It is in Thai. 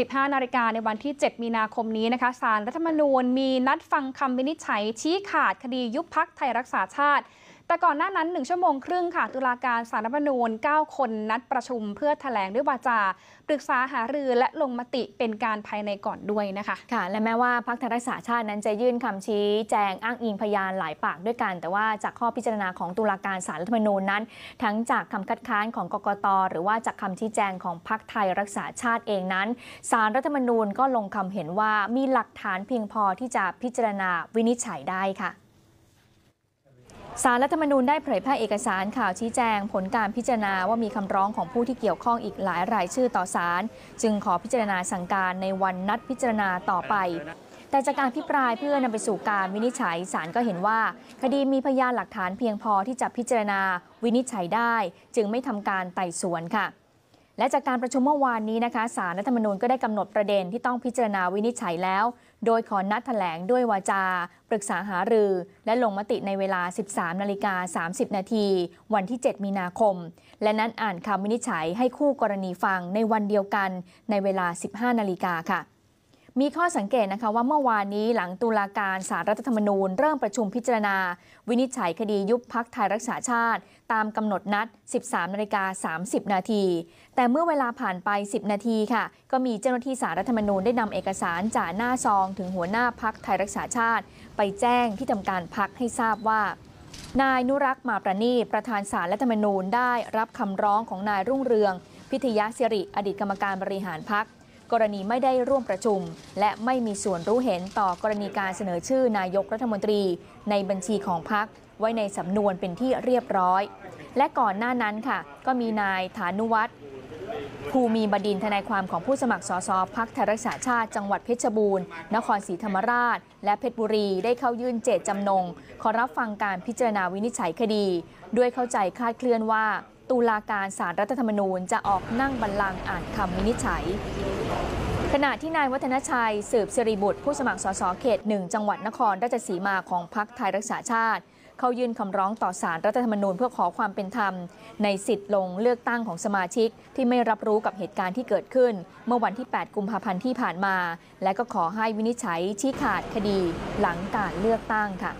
15นาฬิกาในวันที่ 7 มีนาคมนี้นะคะศารรัฐธรรมนูญมีนัดฟังคำวินิจฉัย ชี้ขาดคดียุบพักไทยรักษาชาติแต่ก่อนหน้านั้น 1ชั่วโมงครึ่งค่ะตุลาการสารรัฐมนูญ9คนนัดประชุมเพื่อถแถลงด้วยวาจาปรึกษาหารือและลงมติเป็นการภายในก่อนด้วยนะคะค่ะ และแม้ว่าพักไทยรักษาชาตินั้นจะยื่นคำชี้แจงอ้างอิงพยานหลายปาก ด้วยกัน แต่ว่าจากข้อพิจารณาของตุลาการสารรัฐมนูญนั้น ทั้งจากคำคัดค้านของกกตหรือว่าจากคำชี้แจงของพักไทยรักษาชาติเองนั้นสารรัฐมนูญก็ลงคำเห็นว่ามีหลักฐานเพียงพอที่จะพิจารณาวินิจฉัยได้ค่ะสารรัฐธรรมนูญได้เผยแพร่เอกสารข่าวชี้แจงผลการพิจารณาว่ามีคำร้องของผู้ที่เกี่ยวข้องอีกหลายรายชื่อต่อสารจึงขอพิจารณาสั่งการในวันนัดพิจารณาต่อไป แต่จากการพิปรายเพื่อนำไปสู่การวินิจฉัยศาลก็เห็นว่า คดีมีพยานหลักฐานเพียงพอที่จะพิจารณาวินิจฉัยได้ จึงไม่ทำการไต่สวนค่ะและจากการประชุมเมื่อวานนี้นะคะสารรัฐธรรมนูญก็ได้กำหนดประเด็นที่ต้องพิจารณาวินิจฉัยแล้ว โดยขอนัดถแถลงด้วยวาจา ปรึกษาหารือ และลงมติในเวลา 13 นาฬิกา 30 นาที วันที่ 7 มีนาคม และนั้นอ่านคำวินิจฉัยให้คู่กรณีฟังในวันเดียวกันในเวลา 15 นาฬิกาค่ะมีข้อสังเกตนะคะว่าเมื่อวานนี้หลังตุลาการสารรัฐธรรมนูญ เริ่มประชุมพิจารณา วินิจฉัยคดียุบพักไทยรักษาชาติ ตามกำหนดนัด 13นาฬิกา30นาทีแต่เมื่อเวลาผ่านไป 10 นาทีค่ะ ก็มีเจ้าหน้าที่สารรัฐธรรมนูญได้นำเอกสารจากหน้าซองถึงหัวหน้าพักไทยรักษาชาติ ไปแจ้งที่ทำการพักให้ทราบว่า นายนุรักษ์มาประณีประธานสารรัฐธรรมนูญ ได้รับคำร้องของนายรุ่งเรืองพิทยาสิริ อดีตกรรมการบริหารพักกรณีไม่ได้ร่วมประชุม และไม่มีส่วนรู้เห็นต่อกรณีการเสนอชื่อนายกรัฐมนตรี ในบัญชีของพรรคไว้ในสำนวนเป็นที่เรียบร้อย และก่อนหน้านั้นค่ะ ก็มีนายฐานุวัฒน์ภูมีบดินทนายความของผู้สมัครสสพักไทยรักษาชาติ จังหวัดเพชรบูรณ์ นครศรีธรรมราช และเพชรบุรีได้เข้ายื่นเจตจำนงขอรับฟังการพิจารณาวินิจฉัยคดี ด้วยเข้าใจคาดเคลื่อนว่าตุลาการสารรัฐธรรมนูญจะออกนั่งบัลลังก์อ่านคำวินิจฉัย ขณะที่นายวัฒนชัยสืบสิริบุตร ผู้สมัครสสเขตหนึ่งจังหวัดนครราชสีมาของพรรคไทยรักษาชาติ เขายื่นคำร้องต่อสารรัฐธรรมนูญ เพื่อขอความเป็นธรรม ในสิทธิ์ลงเลือกตั้งของสมาชิกที่ไม่รับรู้กับเหตุการณ์ที่เกิดขึ้น เมื่อวันที่ 8 กุมภาพันธ์ที่ผ่านมา และก็ขอให้วินิจฉัยชี้ขาดคดีหลังการเลือกตั้งค่ะ